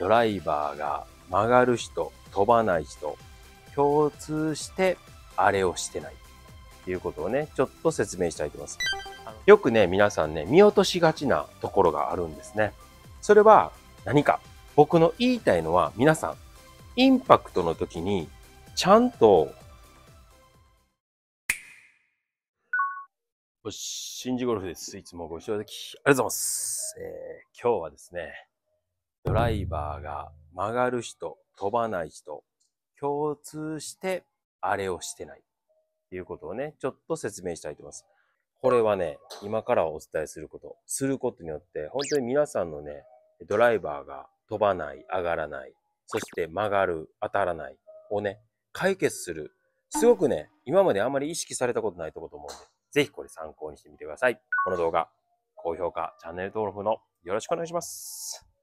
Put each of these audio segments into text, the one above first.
ドライバーが曲がる人、飛ばない人、共通してあれをしてない。っていうことをね、ちょっと説明したいと思います。よくね、皆さんね、見落としがちなところがあるんですね。それは何か僕の言いたいのは皆さん、インパクトの時にちゃんと、シンジゴルフです。いつもご視聴いただきありがとうございます。えー、今日はですね、ドライバーが曲がる人、飛ばない人、共通してあれをしてない。っていうことをね、ちょっと説明したいと思います。これはね、今からお伝えすること、することによって、本当に皆さんのね、ドライバーが飛ばない、上がらない、そして曲がる、当たらないをね、解決する。すごくね、今まであまり意識されたことないとこと思うんで、ぜひこれ参考にしてみてください。この動画、高評価、チャンネル登録のよろしくお願いします。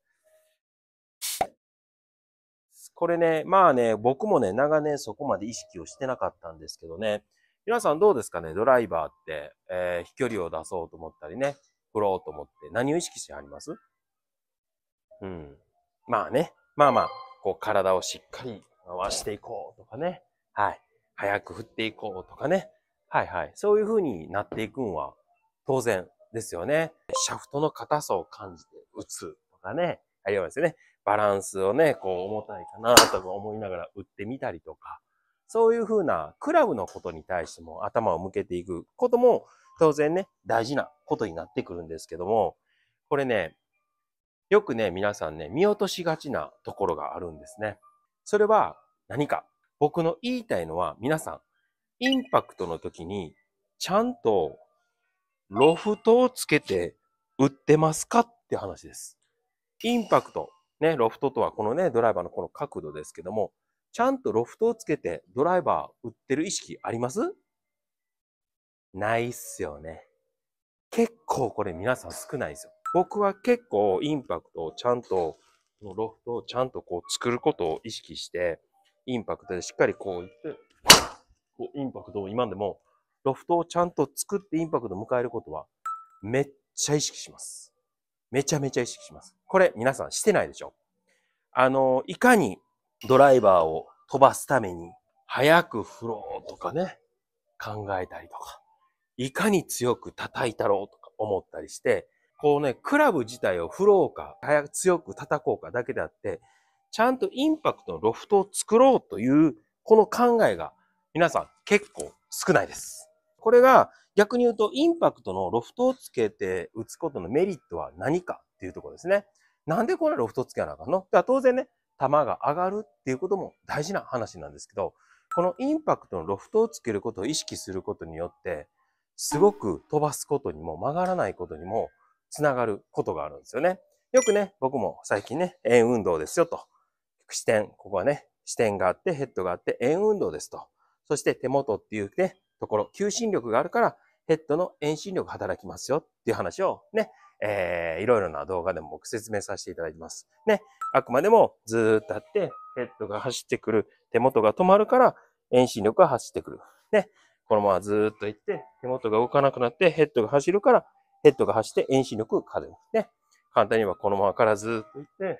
これね、まあね、僕もね、長年そこまで意識をしてなかったんですけどね、皆さんどうですかね、ドライバーって、えー、飛距離を出そうと思ったりね、振ろうと思って、何を意識してありますうん。まあね、まあまあ、こう体をしっかり回していこうとかね、はい。早く振っていこうとかね、はいはい。そういう風になっていくんは当然ですよね。シャフトの硬さを感じて打つとかね、ありますよね。バランスをね、こう重たいかなとか思いながら打ってみたりとか、そういうふうなクラブのことに対しても頭を向けていくことも当然ね、大事なことになってくるんですけども、これね、よくね、皆さんね、見落としがちなところがあるんですね。それは何か僕の言いたいのは皆さん、インパクトの時にちゃんとロフトをつけて売ってますかって話です。インパクト。ね、ロフトとはこのね、ドライバーのこの角度ですけども、ちゃんとロフトをつけてドライバー売ってる意識ありますないっすよね。結構これ皆さん少ないですよ。僕は結構インパクトをちゃんと、このロフトをちゃんとこう作ることを意識して、インパクトでしっかりこういって、こうインパクトを今でも、ロフトをちゃんと作ってインパクトを迎えることは、めっちゃ意識します。めちゃめちゃ意識します。これ皆さんしてないでしょあの、いかにドライバーを飛ばすために、早く振ろうとかね、考えたりとか、いかに強く叩いたろうとか思ったりして、こうね、クラブ自体を振ろうか、早く強く叩こうかだけであって、ちゃんとインパクトのロフトを作ろうという、この考えが、皆さん結構少ないです。これが逆に言うと、インパクトのロフトをつけて打つことのメリットは何かっていうところですね。なんでこんなロフトつけなあかんの当然ね、球が上がるっていうことも大事な話なんですけど、このインパクトのロフトをつけることを意識することによって、すごく飛ばすことにも曲がらないことにもつながることがあるんですよね。よくね、僕も最近ね、円運動ですよと。視点、ここはね、視点があって、ヘッドがあって、円運動ですと。そして手元っていうね、ところ、求心力があるから、ヘッドの遠心力働きますよっていう話をね、えー、いろいろな動画でも僕説明させていただきます。ね。あくまでもずーっとあって、ヘッドが走ってくる、手元が止まるから、遠心力が走ってくる。ね。このままずーっと行って、手元が動かなくなって、ヘッドが走るから、ヘッドが走って遠心力がかる。ね。簡単にはこのままからずーっと行って、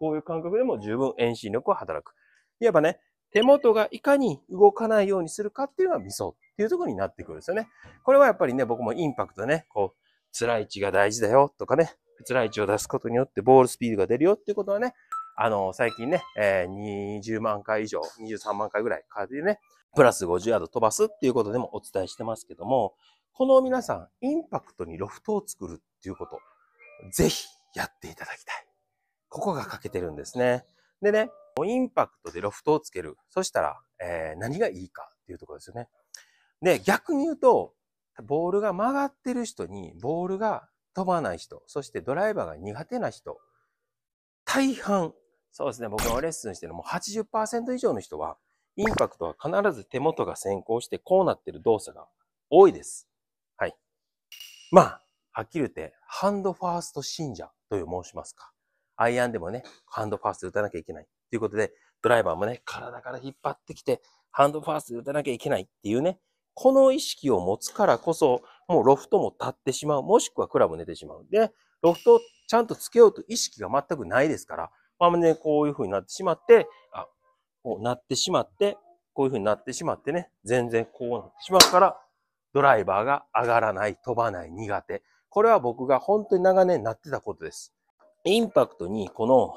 こういう感覚でも十分遠心力は働く。いわばね、手元がいかに動かないようにするかっていうのはミソっていうところになってくるんですよね。これはやっぱりね、僕もインパクトね、こう、辛い位置が大事だよとかね、辛い位置を出すことによってボールスピードが出るよっていうことはね、あの、最近ね、えー、20万回以上、23万回ぐらい風でね、プラス50ヤード飛ばすっていうことでもお伝えしてますけども、この皆さん、インパクトにロフトを作るっていうこと、ぜひやっていただきたい。ここが欠けてるんですね。でね、インパクトでロフトをつける。そしたら、えー、何がいいかっていうところですよね。で、逆に言うと、ボールが曲がってる人に、ボールが飛ばない人、そしてドライバーが苦手な人、大半、そうですね、僕がレッスンしてるもう80%以上の人は、インパクトは必ず手元が先行して、こうなってる動作が多いです。はい。まあ、はっきり言って、ハンドファースト信者という申しますか。アイアンでもね、ハンドファースト打たなきゃいけない。ということで、ドライバーもね、体から引っ張ってきて、ハンドファーストで打たなきゃいけないっていうね、この意識を持つからこそ、もうロフトも立ってしまう。もしくはクラブ寝てしまう。で、ロフトをちゃんとつけようと意識が全くないですから、まあね、こういう風になってしまって、あ、こうなってしまって、こういう風になってしまってね、全然こうなってしまうから、ドライバーが上がらない、飛ばない、苦手。これは僕が本当に長年なってたことです。インパクトにこの、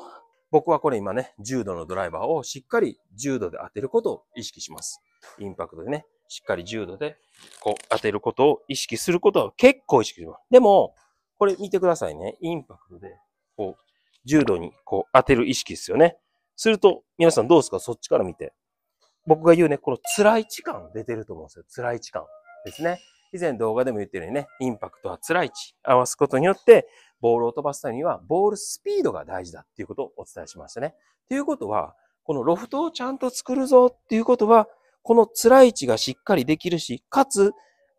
僕はこれ今ね、重度のドライバーをしっかり重度で当てることを意識します。インパクトでね。しっかり重度で、こう、当てることを意識することは結構意識します。でも、これ見てくださいね。インパクトで、こう、重度にこう当てる意識ですよね。すると、皆さんどうですかそっちから見て。僕が言うね、この辛い時間出てると思うんですよ。辛い時間ですね。以前動画でも言ってるようにね、インパクトは辛い位置。合わすことによって、ボールを飛ばすためには、ボールスピードが大事だっていうことをお伝えしましたね。ということは、このロフトをちゃんと作るぞっていうことは、この辛い位置がしっかりできるし、かつ、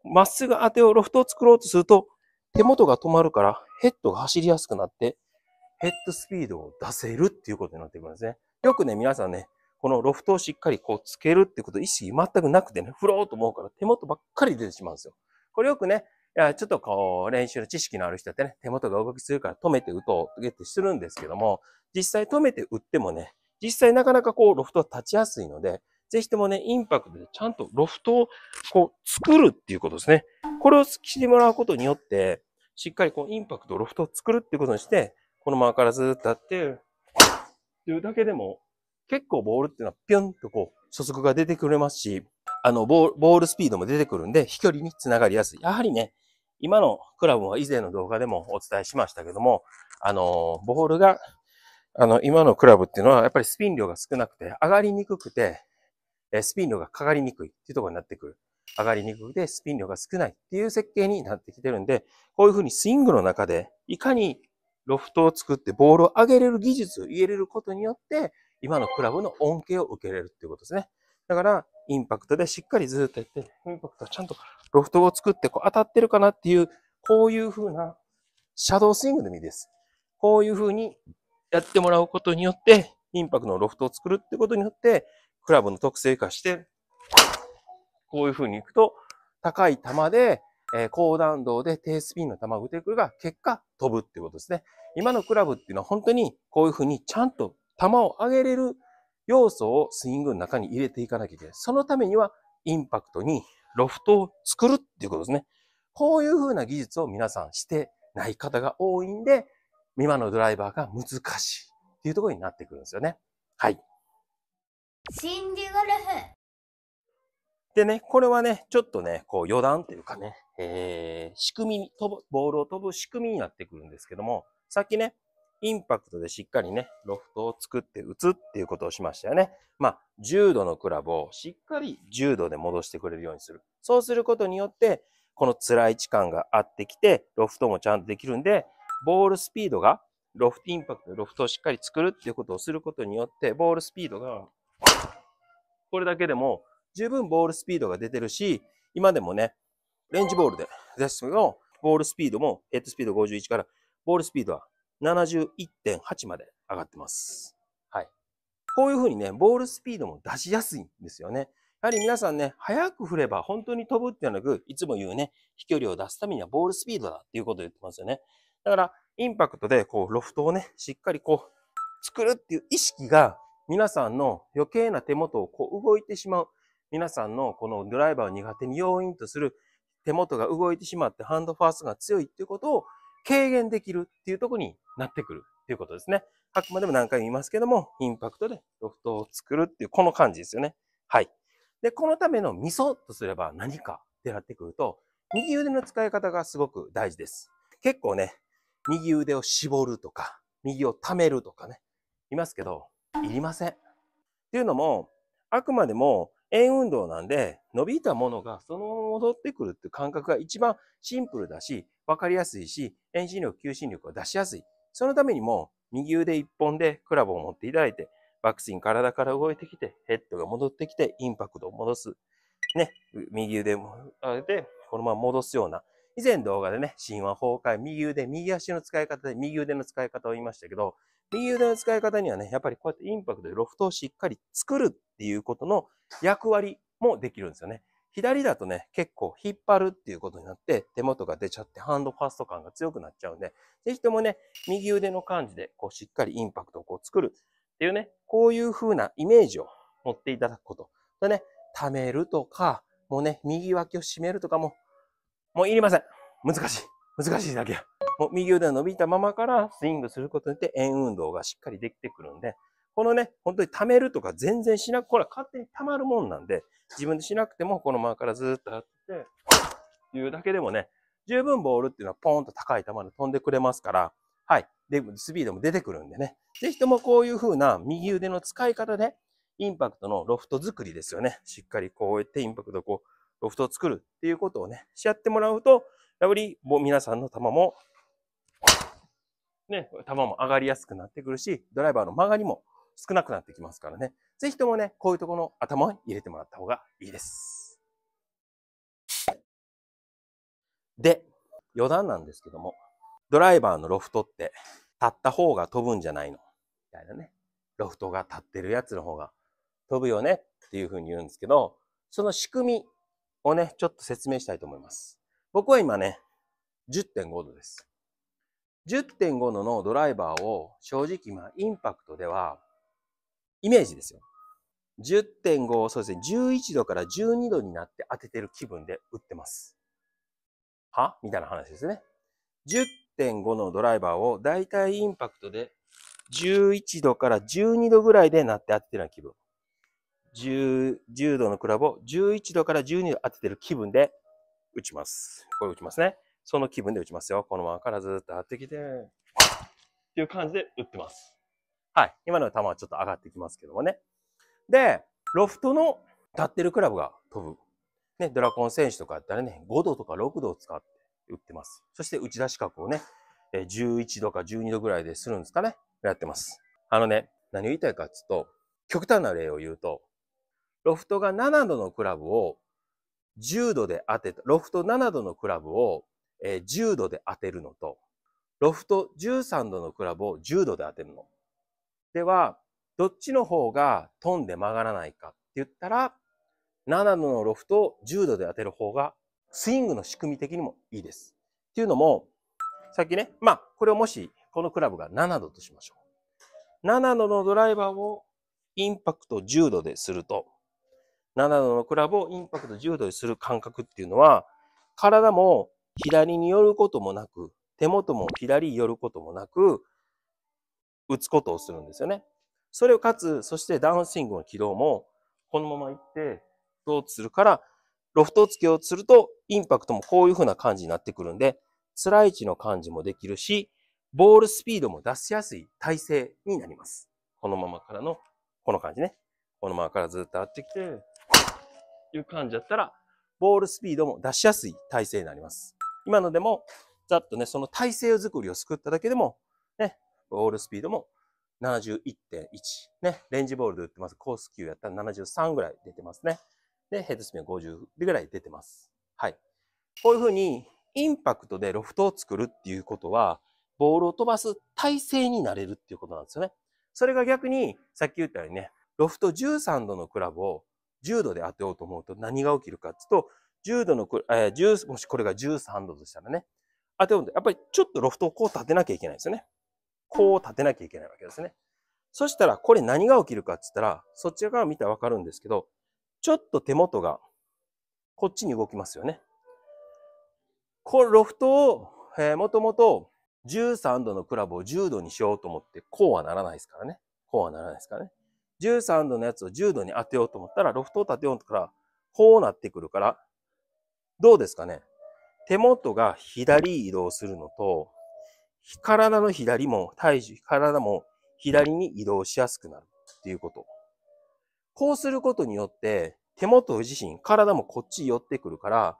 まっすぐ当てをロフトを作ろうとすると、手元が止まるから、ヘッドが走りやすくなって、ヘッドスピードを出せるっていうことになってくるんですね。よくね、皆さんね、このロフトをしっかりこうつけるってこと意識全くなくてね、振ろうと思うから手元ばっかり出てしまうんですよ。これよくね、いや、ちょっとこう、練習の知識のある人ってね、手元が動きするから止めて打とうってするんですけども、実際止めて打ってもね、実際なかなかこう、ロフトは立ちやすいので、ぜひともね、インパクトでちゃんとロフトをこう作るっていうことですね。これをしてもらうことによって、しっかりこうインパクト、ロフトを作るっていうことにして、このままからずっとやって、っていうだけでも、結構ボールっていうのはピュンとこう、初速が出てくれますし、あのボ、ボールスピードも出てくるんで、飛距離につながりやすい。やはりね、今のクラブは以前の動画でもお伝えしましたけども、あの、ボールが、あの、今のクラブっていうのはやっぱりスピン量が少なくて上がりにくくて、スピン量がかかりにくいっていうところになってくる。上がりにくくてスピン量が少ないっていう設計になってきてるんで、こういうふうにスイングの中で、いかにロフトを作ってボールを上げれる技術を入れることによって、今のクラブの恩恵を受けれるっていうことですね。だから、インパクトでしっかりずっとやって、インパクトはちゃんとロフトを作ってこう当たってるかなっていう、こういうふうなシャドースイングでもいいです。こういうふうにやってもらうことによって、インパクトのロフトを作るってことによって、クラブの特性化して、こういう風に行くと、高い球で、えー、高弾道で低スピンの球を打ってくるが、結果飛ぶっていうことですね。今のクラブっていうのは本当にこういう風にちゃんと球を上げれる要素をスイングの中に入れていかなきゃいけない。そのためにはインパクトにロフトを作るっていうことですね。こういう風な技術を皆さんしてない方が多いんで、今のドライバーが難しいっていうところになってくるんですよね。はい。デ理ゴルフ。でね、これはね、ちょっとね、こう余談というかね、えー、仕組み飛ぶ、ボールを飛ぶ仕組みになってくるんですけども、さっきね、インパクトでしっかりね、ロフトを作って打つっていうことをしましたよね。まあ、10度のクラブをしっかり10度で戻してくれるようにする。そうすることによって、この辛い位置感があってきて、ロフトもちゃんとできるんで、ボールスピードが、ロフトインパクト、ロフトをしっかり作るっていうことをすることによって、ボールスピードがこれだけでも十分ボールスピードが出てるし、今でもね、レンジボールで、ゼすのボールスピードも、ヘッドスピード51から、ボールスピードは71.8まで上がってます。はい。こういうふうにね、ボールスピードも出しやすいんですよね。やはり皆さんね、早く振れば本当に飛ぶっていうのはなく、いつも言うね、飛距離を出すためにはボールスピードだっていうことを言ってますよね。だから、インパクトで、こう、ロフトをね、しっかりこう、作るっていう意識が皆さんの余計な手元をこう動いてしまう。皆さんのこのドライバーを苦手に要因とする手元が動いてしまってハンドファーストが強いっていうことを軽減できるっていうとこになってくるっていうことですね。あくまでも何回も言いますけども、インパクトでロフトを作るっていう、この感じですよね。はい。で、このためのミソとすれば何かってなってくると、右腕の使い方がすごく大事です。結構ね、右腕を絞るとか、右を溜めるとかね、いますけど、いりません。っていうのも、あくまでも円運動なんで、伸びたものがそのまま戻ってくるっていう感覚が一番シンプルだし、わかりやすいし、遠心力、求心力を出しやすい。そのためにも、右腕一本でクラブを持っていただいて、バックスイン体から動いてきて、ヘッドが戻ってきて、インパクトを戻す。ね、右腕も上げて、このまま戻すような。以前動画でね、神話崩壊、右腕、右足の使い方で、右腕の使い方を言いましたけど、右腕の使い方にはね、やっぱりこうやってインパクトでロフトをしっかり作るっていうことの役割もできるんですよね。左だとね、結構引っ張るっていうことになって、手元が出ちゃってハンドファスト感が強くなっちゃうんで、ぜひともね、右腕の感じで、こうしっかりインパクトをこう作るっていうね、こういう風なイメージを持っていただくこと。でね、溜めるとか、もうね、右脇を締めるとかも、もういりません。難しい。難しいだけや。もう右腕が伸びたままからスイングすることによって円運動がしっかりできてくるんで、このね、本当に溜めるとか全然しなく、これは勝手に溜まるもんなんで、自分でしなくてもこのままからずっとやって、っていうだけでもね、十分ボールっていうのはポーンと高い球で飛んでくれますから、はい。で、スピードも出てくるんでね。ぜひともこういう風な右腕の使い方で、インパクトのロフト作りですよね。しっかりこうやってインパクトこう、ロフトを作るっていうことをね、しやってもらうと、やはりもう皆さんの球もね、球も上がりやすくなってくるし、ドライバーの曲がりも少なくなってきますからね。ぜひともね、こういうところの頭に入れてもらった方がいいです。で、余談なんですけども、ドライバーのロフトって、立った方が飛ぶんじゃないのみたいなね。ロフトが立ってるやつの方が飛ぶよねっていうふうに言うんですけど、その仕組みをね、ちょっと説明したいと思います。僕は今ね、10.5度です。10.5ののドライバーを正直、まあ、インパクトでは、イメージですよ。10.5、そうですね、11度から12度になって当ててる気分で打ってます。はみたいな話ですね。10.5のドライバーをだいたいインパクトで11度から12度ぐらいでなって当ててる気分。10, 10度のクラブを11度から12度当ててる気分で打ちます。これ打ちますね。その気分で打ちますよ。このままからずっと上がってきて、っていう感じで打ってます。はい。今の球はちょっと上がってきますけどもね。で、ロフトの立ってるクラブが飛ぶ。ね、ドラコン選手とかやったらね、5度とか6度を使って打ってます。そして打ち出し角をね、11度か12度ぐらいでするんですかね。やってます。あのね、何を言いたいかってうと、極端な例を言うと、ロフトが7度のクラブを10度で当てた、ロフト7度のクラブをえー、10度で当てるのと、ロフト13度のクラブを10度で当てるの。では、どっちの方が飛んで曲がらないかって言ったら、7度のロフトを10度で当てる方が、スイングの仕組み的にもいいです。っていうのも、さっきね、まあ、これをもし、このクラブが7度としましょう。7度のドライバーをインパクト10度ですると、7度のクラブをインパクト10度にする感覚っていうのは、体も左に寄ることもなく、手元も左に寄ることもなく、打つことをするんですよね。それをかつ、そしてダウンスイングの軌道も、このまま行って、ローするから、ロフト付けをすると、インパクトもこういう風な感じになってくるんで、辛い位置の感じもできるし、ボールスピードも出しやすい体勢になります。このままからの、この感じね。このままからずっと合ってきて、いう感じだったら、ボールスピードも出しやすい体勢になります。今のでも、ざっとね、その体勢作りを作っただけでも、ね、ボールスピードも71.1。ね、レンジボールで打ってます。コース級やったら73ぐらい出てますね。で、ヘッドスピンは50ぐらい出てます。はい。こういうふうに、インパクトでロフトを作るっていうことは、ボールを飛ばす体勢になれるっていうことなんですよね。それが逆に、さっき言ったようにね、ロフト13度のクラブを10度で当てようと思うと何が起きるかっていうと、10度の、えー、もしこれが13度としたらね、あ、でも、やっぱりちょっとロフトをこう立てなきゃいけないですよね。こう立てなきゃいけないわけですね。そしたら、これ何が起きるかって言ったら、そっち側見たらわかるんですけど、ちょっと手元が、こっちに動きますよね。このロフトを、えー、もともと13度のクラブを10度にしようと思って、こうはならないですからね。こうはならないですからね。13度のやつを10度に当てようと思ったら、ロフトを立てようとから、こうなってくるから、どうですかね手元が左移動するのと、体の左も体重、体も左に移動しやすくなるっていうこと。こうすることによって、手元自身、体もこっち寄ってくるから、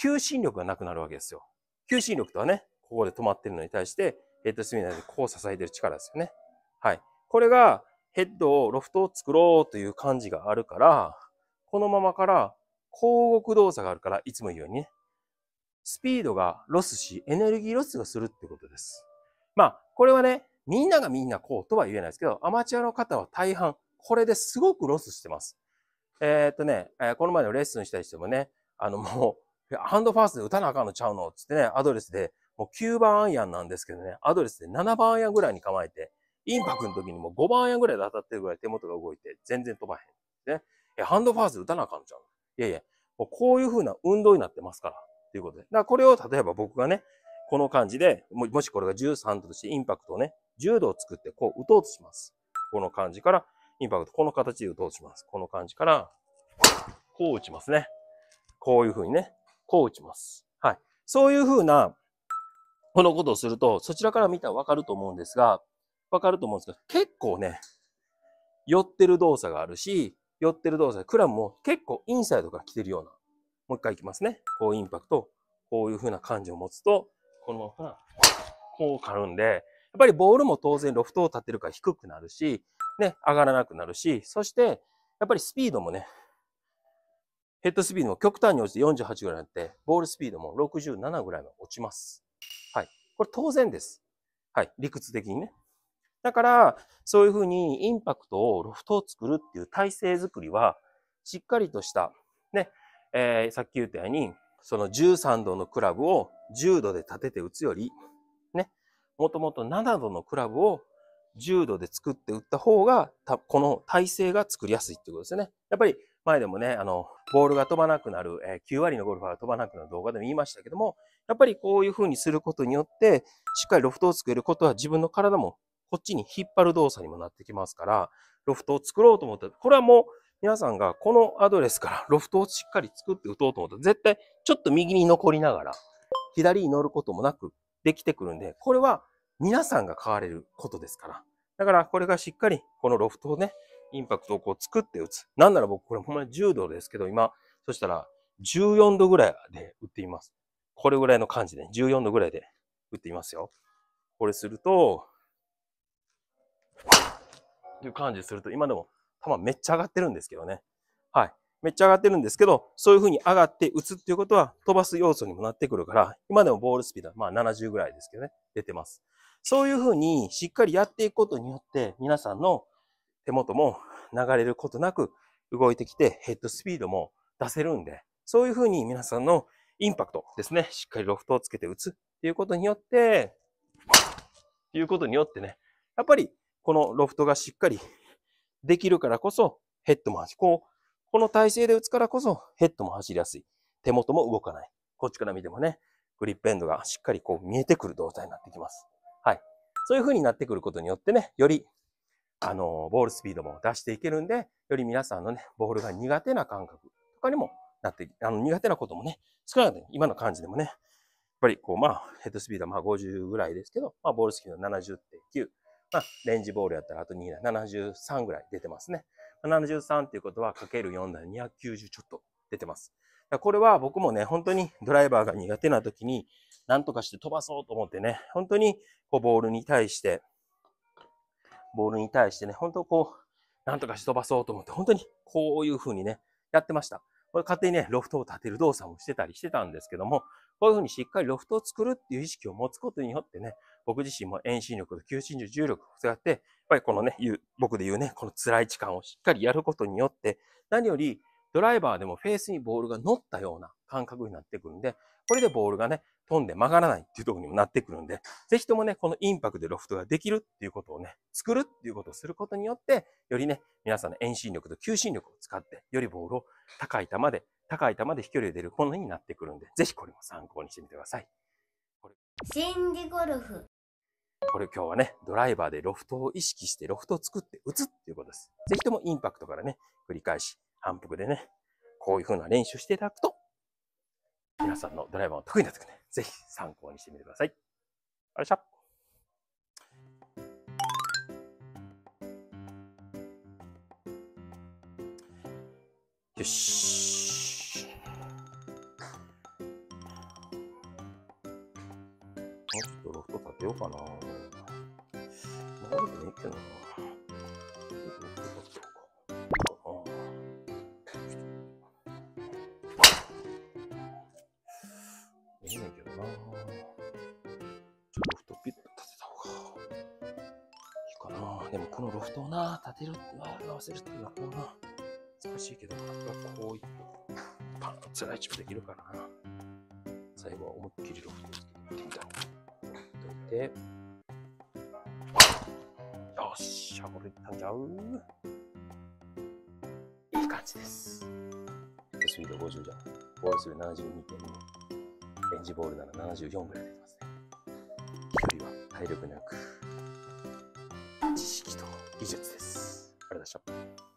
求心力がなくなるわけですよ。求心力とはね、ここで止まってるのに対して、ヘッドスピナーでこう支えてる力ですよね。はい。これが、ヘッドを、ロフトを作ろうという感じがあるから、このままから広告動作があるから、いつも言うようにね、スピードがロスし、エネルギーロスがするってことです。まあ、これはね、みんながみんなこうとは言えないですけど、アマチュアの方は大半、これですごくロスしてます。えー、っとね、えこの前のレッスンしたりしてもね、あのもう、ハンドファーストで打たなあかんのちゃうのつってね、アドレスで、もう9番アイアンなんですけどね、アドレスで7番アイアンぐらいに構えて、インパクトの時にも5番アイアンぐらいで当たってるぐらい手元が動いて、全然飛ばへん。ね。ハンドファースト打たなあかんのちゃうのいやいや、もうこういう風な運動になってますから、ということで。だからこれを例えば僕がね、この感じで、もしこれが13としてインパクトをね、10度を作ってこう打とうとします。この感じから、インパクト、この形で打とうとします。この感じから、こう打ちますね。こういう風にね、こう打ちます。はい。そういう風な、このことをすると、そちらから見たらわかると思うんですが、わかると思うんですけど、結構ね、寄ってる動作があるし、寄ってる動作で、クラムも結構インサイドから来てるような。もう一回いきますね。こうインパクト、こういう風な感じを持つと、このままこうわるんで、やっぱりボールも当然ロフトを立てるから低くなるし、ね、上がらなくなるし、そして、やっぱりスピードもね、ヘッドスピードも極端に落ちて48ぐらいになって、ボールスピードも67ぐらいまで落ちます。はい。これ当然です。はい。理屈的にね。だから、そういうふうにインパクトをロフトを作るっていう体制づくりは、しっかりとした、ね、えー、さっき言ったように、その13度のクラブを10度で立てて打つより、ね、もともと7度のクラブを10度で作って打った方が、この体勢が作りやすいっていうことですよね。やっぱり前でもね、あの、ボールが飛ばなくなる、えー、9割のゴルファーが飛ばなくなる動画でも言いましたけども、やっぱりこういうふうにすることによって、しっかりロフトを作ることは自分の体もこっちに引っ張る動作にもなってきますから、ロフトを作ろうと思ったら、これはもう皆さんがこのアドレスから ロフトをしっかり作って打とうと思ったら、絶対ちょっと右に残りながら、左に乗ることもなくできてくるんで、これは皆さんが買われることですから。だからこれがしっかりこのロフトをね、インパクトをこう作って打つ。なんなら僕これほんまに10度ですけど、今、そしたら14度ぐらいで打っています。これぐらいの感じで、14度ぐらいで打っていますよ。これすると、いう感じすると、今でも球めっちゃ上がってるんですけどね。はい。めっちゃ上がってるんですけど、そういう風に上がって打つっていうことは飛ばす要素にもなってくるから、今でもボールスピードはまあ70ぐらいですけどね、出てます。そういう風にしっかりやっていくことによって、皆さんの手元も流れることなく動いてきて、ヘッドスピードも出せるんで、そういう風に皆さんのインパクトですね、しっかりロフトをつけて打つっていうことによって、っていうことによってね、やっぱりこのロフトがしっかりできるからこそ、ヘッドも走こう、この体勢で打つからこそ、ヘッドも走りやすい。手元も動かない。こっちから見てもね、グリップエンドがしっかりこう見えてくる動作になってきます。はい。そういう風になってくることによってね、より、あの、ボールスピードも出していけるんで、より皆さんのね、ボールが苦手な感覚とかにもなって、あの、苦手なこともね、少なくて、今の感じでもね、やっぱりこう、まあ、ヘッドスピードはまあ50ぐらいですけど、まあ、ボールスピード70.9。まあ、レンジボールやったらあと2台、73ぐらい出てますね。73っていうことは、かける4台、290ちょっと出てます。これは僕もね、本当にドライバーが苦手な時に、なんとかして飛ばそうと思ってね、本当にこうボールに対して、ボールに対してね、本当こう、なんとかして飛ばそうと思って、本当にこういう風にね、やってました。これ勝手にね、ロフトを立てる動作もしてたりしてたんですけども、こういう風にしっかりロフトを作るっていう意識を持つことによってね、僕自身も遠心力と求心力、重力を使って、やっぱりこのね、僕で言うね、この辛い時間をしっかりやることによって、何よりドライバーでもフェースにボールが乗ったような感覚になってくるんで、これでボールがね、飛んで曲がらないっていうところにもなってくるんで、ぜひともね、このインパクトでロフトができるっていうことをね、作るっていうことをすることによって、よりね、皆さんの遠心力と求心力を使って、よりボールを高い球で、高い球で飛距離で出るものになってくるんで、ぜひこれも参考にしてみてください。心理ゴルフ。これ今日はね、ドライバーでロフトを意識してロフトを作って打つっていうことです。ぜひともインパクトからね、繰り返し、反復でね、こういう風な練習していただくと、皆さんのドライバーが得意なとこね、ぜひ参考にしてみてください。あれしゃ。よし。っとロフト立てようかな。まだでねえけどな。いいねけどな。ちょっとロフトピッ立てた方がいいかな。でもこのロフトをな、立てるって合わせるっていうのはこうな、難しいけど、やっぱこういパンとライチできるかな。最後は思いっきりロフトをてみたい。て、よっしゃ、これいったんちゃういい感じです。スピード50じゃん。ボール数72.2。レンジボールなら74ぐらいできますね。距離は体力なく、知識と技術です。ありがとうございました。